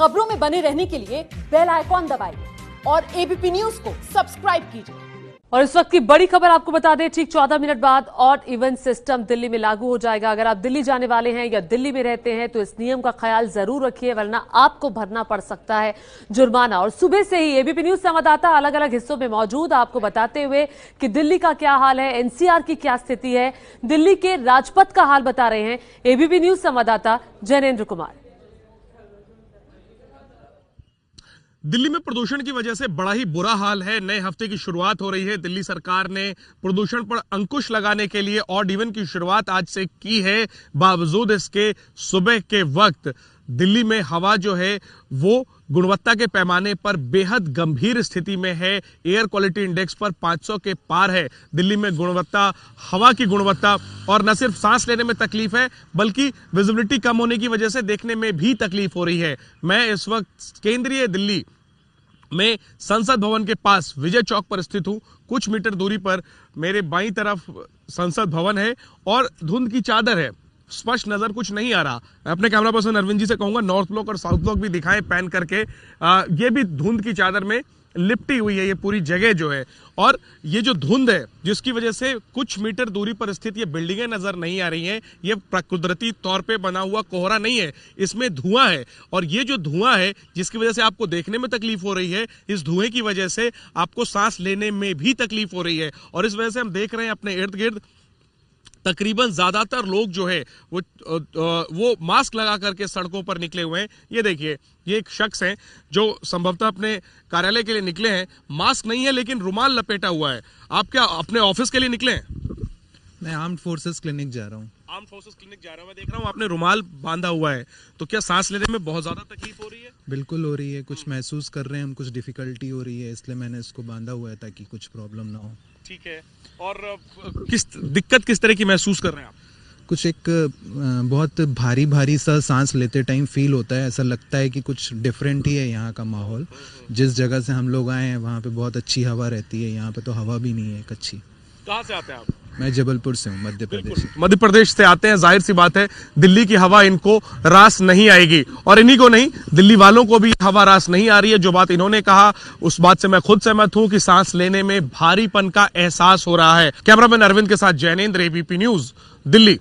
खबरों में बने रहने के लिए बेल आइकॉन दबाइए और एबीपी न्यूज को सब्सक्राइब कीजिए और इस वक्त की बड़ी खबर आपको बता दें ठीक 14 मिनट बाद ऑड इवन सिस्टम दिल्ली में लागू हो जाएगा अगर आप दिल्ली जाने वाले हैं या दिल्ली में रहते हैं तो इस नियम का ख्याल जरूर रखिए वरना आपको भरना पड़ सकता है जुर्माना और सुबह से ही एबीपी न्यूज संवाददाता अलग अलग हिस्सों में मौजूद आपको बताते हुए कि दिल्ली का क्या हाल है एनसीआर की क्या स्थिति है दिल्ली के राजपथ का हाल बता रहे हैं एबीपी न्यूज संवाददाता जैनेन्द्र कुमार दिल्ली में प्रदूषण की वजह से बड़ा ही बुरा हाल है नए हफ्ते की शुरुआत हो रही है दिल्ली सरकार ने प्रदूषण पर अंकुश लगाने के लिए ऑड इवन की शुरुआत आज से की है बावजूद इसके सुबह के वक्त दिल्ली में हवा जो है वो गुणवत्ता के पैमाने पर बेहद गंभीर स्थिति में है एयर क्वालिटी इंडेक्स पर 500 के पार है दिल्ली में गुणवत्ता हवा की गुणवत्ता और न सिर्फ सांस लेने में तकलीफ है बल्कि विजिबिलिटी कम होने की वजह से देखने में भी तकलीफ हो रही है मैं इस वक्त केंद्रीय दिल्ली में संसद भवन के पास विजय चौक पर स्थित हूँ कुछ मीटर दूरी पर मेरे बाई तरफ संसद भवन है और धुंध की चादर है स्पष्ट नजर कुछ नहीं आ रहा मैं अपने कैमरा पर्सन अरविंद जी से कहूंगा नॉर्थ ब्लॉक और साउथ ब्लॉक भी दिखाएं पैन करके आ, ये भी धुंध की चादर में लिपटी हुई है ये पूरी जगह जो है और ये जो धुंध है जिसकी वजह से कुछ मीटर दूरी पर स्थित ये बिल्डिंगें नजर नहीं आ रही हैं ये कुदरती तौर पे बना हुआ कोहरा नहीं है इसमें धुआं है और ये जो धुआं है जिसकी वजह से आपको देखने में तकलीफ हो रही है इस धुएं की वजह से आपको सांस लेने में भी तकलीफ हो रही है और इस वजह से हम देख रहे हैं अपने इर्द गिर्द तकरीबन ज्यादातर लोग जो है वो वो मास्क लगा करके सड़कों पर निकले हुए हैं ये देखिए ये एक शख्स है जो संभवतः अपने कार्यालय के लिए निकले हैं मास्क नहीं है लेकिन रुमाल लपेटा हुआ है आप क्या अपने ऑफिस के लिए निकले हैं मैं आर्म फोर्सेस क्लिनिक जा रहा हूँ आर्म फोर्सेस क्लिनिक जा रहा हूँ मैं देख रहा हूँ आपने रुमाल बांधा हुआ है तो क्या सांस लेने में बहुत ज्यादा तकलीफ हो रही है बिल्कुल हो रही है कुछ महसूस कर रहे हैं हम कुछ डिफिकल्टी हो रही है इसलिए मैंने इसको बांधा हुआ है ताकि कुछ प्रॉब्लम ना हो ठीक है और किस दिक्कत किस तरह की महसूस कर रहे हैं आप कुछ एक बहुत भारी भारी सा सांस लेते टाइम फील होता है ऐसा लगता है कि कुछ डिफरेंट ही है यहाँ का माहौल जिस जगह से हम लोग आए हैं वहाँ पे बहुत अच्छी हवा रहती है यहाँ पे तो हवा भी नहीं है एक अच्छी कहाँ से आते हैं आप मैं जबलपुर से हूँ मध्य प्रदेश मध्य प्रदेश से आते हैं जाहिर सी बात है दिल्ली की हवा इनको रास नहीं आएगी और इन्हीं को नहीं दिल्ली वालों को भी हवा रास नहीं आ रही है जो बात इन्होंने कहा उस बात से मैं खुद सहमत हूँ कि सांस लेने में भारीपन का एहसास हो रहा है कैमरामैन अरविंद के साथ जैनेन्द्र एबीपी न्यूज दिल्ली